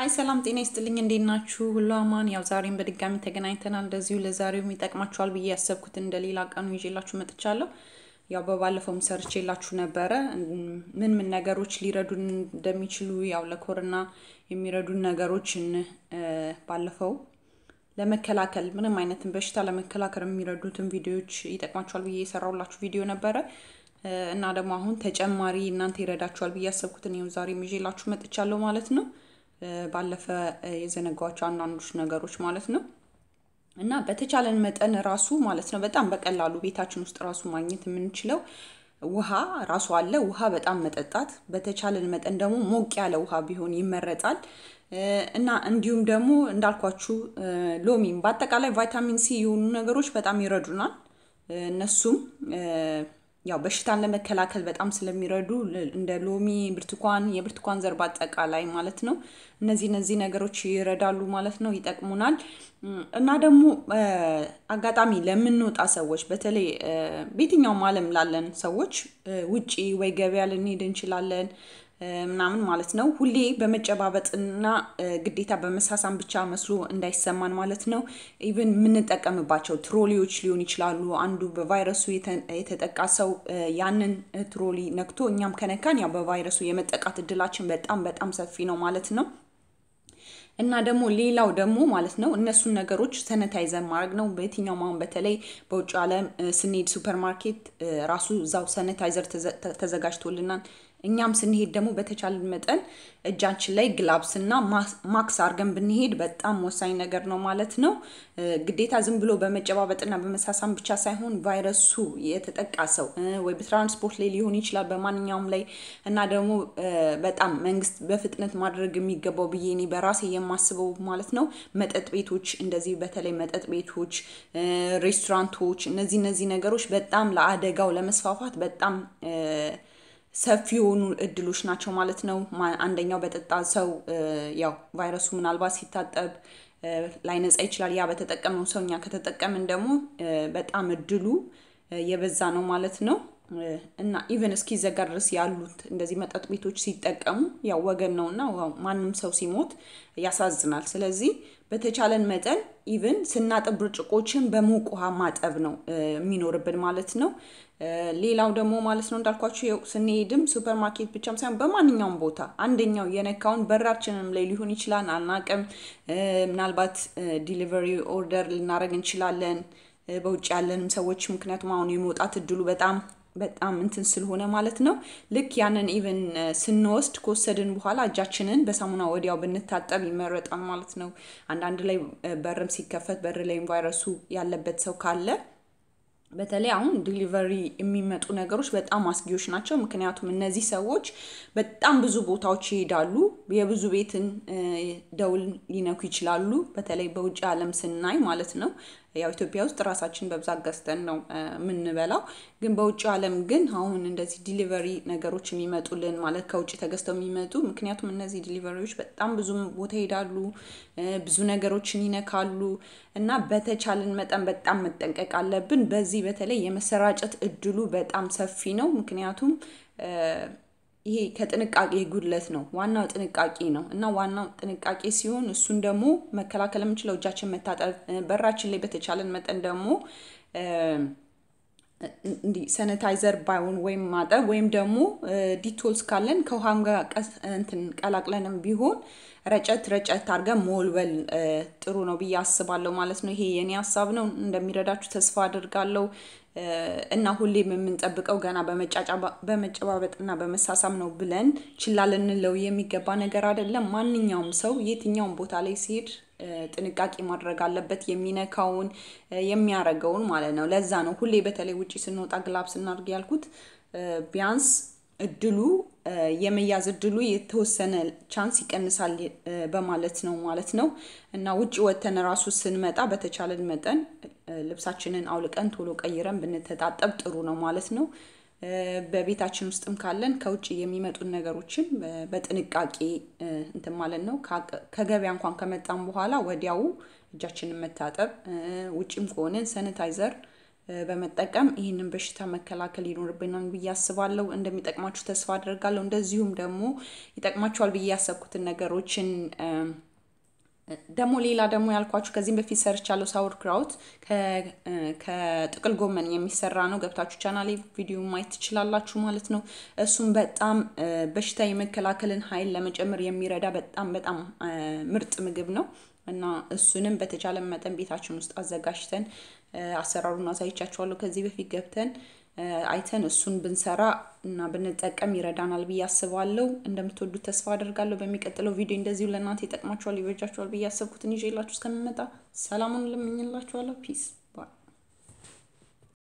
አይ ሰላም ጤና ይስጥልኝ፣ እንዴት ናችሁ? ሁሉ አማን። ያው ዛሬም በድጋሚ ተገናኝተናል። እንደዚሁ ለዛሬውም ይጠቅማችኋል ብዬ ያሰብኩት እንደሌላ ቀኑ ይዤላችሁ መጥቻለሁ። ያው በባለፈውም ሰርቼላችሁ ነበረ ምን ምን ነገሮች ሊረዱን እንደሚችሉ ያው ለኮሮና የሚረዱን ነገሮችን ባለፈው ለመከላከል ምንም አይነትን በሽታ ለመከላከል የሚረዱትን ቪዲዮዎች ይጠቅማችኋል ብዬ የሰራሁላችሁ ቪዲዮ ነበረ እና ደግሞ አሁን ተጨማሪ እናንተ ይረዳችኋል ብዬ ያሰብኩትን ይኸው ዛሬም ይዤላችሁ መጥቻለሁ ማለት ነው። ባለፈ የዘነጓቸው አንዳንዶች ነገሮች ማለት ነው እና በተቻለን መጠን ራሱ ማለት ነው በጣም በቀላሉ ቤታችን ውስጥ ራሱ ማግኘት የምንችለው ውሃ ራሱ አለ። ውሃ በጣም መጠጣት በተቻለን መጠን ደግሞ ሞቅ ያለ ውሃ ቢሆን ይመረጣል። እና እንዲሁም ደግሞ እንዳልኳችሁ ሎሚም በአጠቃላይ ቫይታሚን ሲ የሆኑ ነገሮች በጣም ይረዱናል። እነሱም ያው በሽታን ለመከላከል በጣም ስለሚረዱ እንደ ሎሚ፣ ብርቱካን፣ የብርቱካን ዘር በአጠቃላይ ማለት ነው። እነዚህ እነዚህ ነገሮች ይረዳሉ ማለት ነው፣ ይጠቅሙናል። እና ደግሞ አጋጣሚ ለምንወጣ ሰዎች በተለይ በየትኛውም ዓለም ላለን ሰዎች ውጪ ወይ ገበያ ልንሄድ እንችላለን ምናምን ማለት ነው። ሁሌ በመጨባበጥና ግዴታ በመሳሳም ብቻ መስሎ እንዳይሰማን ማለት ነው። ኢቨን የምንጠቀምባቸው ትሮሊዎች ሊሆን ይችላሉ። አንዱ በቫይረሱ የተጠቃ ሰው ያንን ትሮሊ ነክቶ እኛም ከነካን ያው በቫይረሱ የመጠቃት እድላችን በጣም በጣም ሰፊ ነው ማለት ነው። እና ደግሞ ሌላው ደግሞ ማለት ነው እነሱን ነገሮች ሰነታይዘር ማድረግ ነው። በየትኛው አሁን በተለይ በውጭ ዓለም ስንሄድ ሱፐርማርኬት ራሱ እዛው ሰነታይዘር ተዘጋጅቶልናል። እኛም ስንሄድ ደግሞ በተቻለ መጠን እጃችን ላይ ግላብስ እና ማክስ አድርገን ብንሄድ በጣም ወሳኝ ነገር ነው ማለት ነው። ግዴታ ዝም ብሎ በመጨባበጥና በመሳሳም ብቻ ሳይሆን ቫይረሱ የተጠቃ ሰው ወይ በትራንስፖርት ላይ ሊሆን ይችላል በማንኛውም ላይ እና ደግሞ በጣም መንግስት በፍጥነት ማድረግ የሚገባው ብዬ እኔ በራሴ የማስበው ማለት ነው መጠጥ ቤቶች እንደዚህ በተለይ መጠጥ ቤቶች፣ ሬስቶራንቶች እነዚህ እነዚህ ነገሮች በጣም ለአደጋው ለመስፋፋት በጣም ሰፊ የሆኑ እድሎች ናቸው ማለት ነው። አንደኛው በጠጣ ሰው ያው ቫይረሱ ምናልባት ሲታጠብ ላይነጻ ይችላል። ያ በተጠቀመው ሰው እኛ ከተጠቀምን ደግሞ በጣም እድሉ የበዛ ነው ማለት ነው። እና ኢቨን እስኪዘጋ ድረስ ያሉት እንደዚህ መጠጥ ቤቶች ሲጠቀሙ ያው ወገን ነው እና ማንም ሰው ሲሞት ያሳዝናል። ስለዚህ በተቻለን መጠን ኢቨን ስናጥብ ብርጭቆችን በሞቅ ውሃ ማጠብ ነው የሚኖርብን ማለት ነው። ሌላው ደግሞ ማለት ነው እንዳልኳችሁ ስንሄድም ሱፐር ማርኬት ብቻም ሳይሆን በማንኛውም ቦታ አንደኛው የነካውን በራችንም ላይ ሊሆን ይችላል፣ አናቅም። ምናልባት ዲሊቨሪ ኦርደር ልናደርግ እንችላለን በውጭ ያለንም ሰዎች ምክንያቱም አሁን የመውጣት እድሉ በጣም በጣም እንትን ስለሆነ ማለት ነው። ልክ ያንን ኢቨን ስንወስድ ከወሰድን በኋላ እጃችንን በሳሙና ወዲያው ብንታጠብ ይመረጣል ማለት ነው። አንዳንድ ላይ በርም ሲከፈት በር ላይም ቫይረሱ ያለበት ሰው ካለ በተለይ አሁን ዲሊቨሪ የሚመጡ ነገሮች በጣም አስጊዎች ናቸው። ምክንያቱም እነዚህ ሰዎች በጣም ብዙ ቦታዎች ይሄዳሉ፣ የብዙ ቤትን ደውል ሊነኩ ይችላሉ። በተለይ በውጭ ዓለም ስናይ ማለት ነው ያው ኢትዮጵያ ውስጥ ራሳችን በብዛት ገዝተን ነው የምንበላው። ግን በውጭ ዓለም ግን አሁን እንደዚህ ዲሊቨሪ ነገሮች የሚመጡልን ማለት ከውጭ ተገዝተው የሚመጡ ምክንያቱም እነዚህ ዲሊቨሪዎች በጣም ብዙ ቦታ ይሄዳሉ፣ ብዙ ነገሮችን ይነካሉ እና በተቻለን መጠን በጣም መጠንቀቅ አለብን። በዚህ በተለይ የመሰራጨት እድሉ በጣም ሰፊ ነው ምክንያቱም ይሄ ከጥንቃቄ ጉድለት ነው። ዋናው ጥንቃቄ ነው እና ዋናው ጥንቃቄ ሲሆን እሱን ደግሞ መከላከል የምንችለው እጃችን መታጠብ፣ በራችን ላይ በተቻለን መጠን ደግሞ እንዲህ ሰነታይዘር ባይሆን ወይም ማጠብ ወይም ደግሞ ዲቶልስ ካለን ከውሃም ጋር እንትን ቀላቅለንም ቢሆን ረጨት ረጨት አድርገን መወልወል ጥሩ ነው ብዬ አስባለሁ ማለት ነው። ይሄ የኔ ሀሳብ ነው። እንደሚረዳችሁ ተስፋ አድርጋለሁ እና ሁሌም የምንጠብቀው ገና በመጨባበጥና በመሳሳም ነው ብለን ችላ ልንለው የሚገባ ነገር አይደለም። ማንኛውም ሰው የትኛውም ቦታ ላይ ሲሄድ ጥንቃቄ ማድረግ አለበት። የሚነካውን የሚያረገውን ማለት ነው። ለዛ ነው ሁሌ በተለይ ውጪ ስንወጣ ግላብ ስናድርግ ያልኩት። ቢያንስ እድሉ የመያዝ እድሉ የተወሰነ ቻንስ ይቀንሳል በማለት ነው ማለት ነው። እና ውጭ ወተን ራሱ ስንመጣ በተቻለን መጠን ልብሳችንን አውልቀን ቶሎ ቀይረን ብንተጣጠብ ጥሩ ነው ማለት ነው። በቤታችን ውስጥም ካለን ከውጭ የሚመጡን ነገሮችን በጥንቃቄ እንትን ማለት ነው። ከገበያ እንኳን ከመጣም በኋላ ወዲያው እጃችንን መታጠብ፣ ውጭም ከሆነ ሰኒታይዘር በመጠቀም ይህንን በሽታ መከላከል ይኖርብናል ብዬ አስባለሁ። እንደሚጠቅማችሁ ተስፋ አደርጋለሁ። እንደዚሁም ደግሞ ይጠቅማችኋል ብዬ ያሰብኩትን ነገሮችን ደግሞ ሌላ ደግሞ ያልኳችሁ ከዚህም በፊት ያለው ሳውር ክራውት ከጥቅል ጎመን የሚሰራ ነው። ገብታችሁ ቻናል ቪዲዮ ማየት ትችላላችሁ ማለት ነው። እሱም በጣም በሽታ የመከላከልን ኃይል ለመጨመር የሚረዳ በጣም በጣም ምርጥ ምግብ ነው እና እሱንም በተቻለ መጠን ቤታችን ውስጥ አዘጋጅተን አሰራሩን አሳይቻችኋለሁ ከዚህ በፊት ገብተን አይተን እሱን ብንሰራ እና ብንጠቀም ይረዳናል ብዬ አስባለሁ። እንደምትወዱት ተስፋ አደርጋለሁ። በሚቀጥለው ቪዲዮ እንደዚሁ ለእናንተ ይጠቅማችኋል፣ ይበጃችኋል ብዬ አሰብኩትን ይዤላችሁ እስከምመጣ ሰላሙን ልምኝላችኋለሁ። ፒስ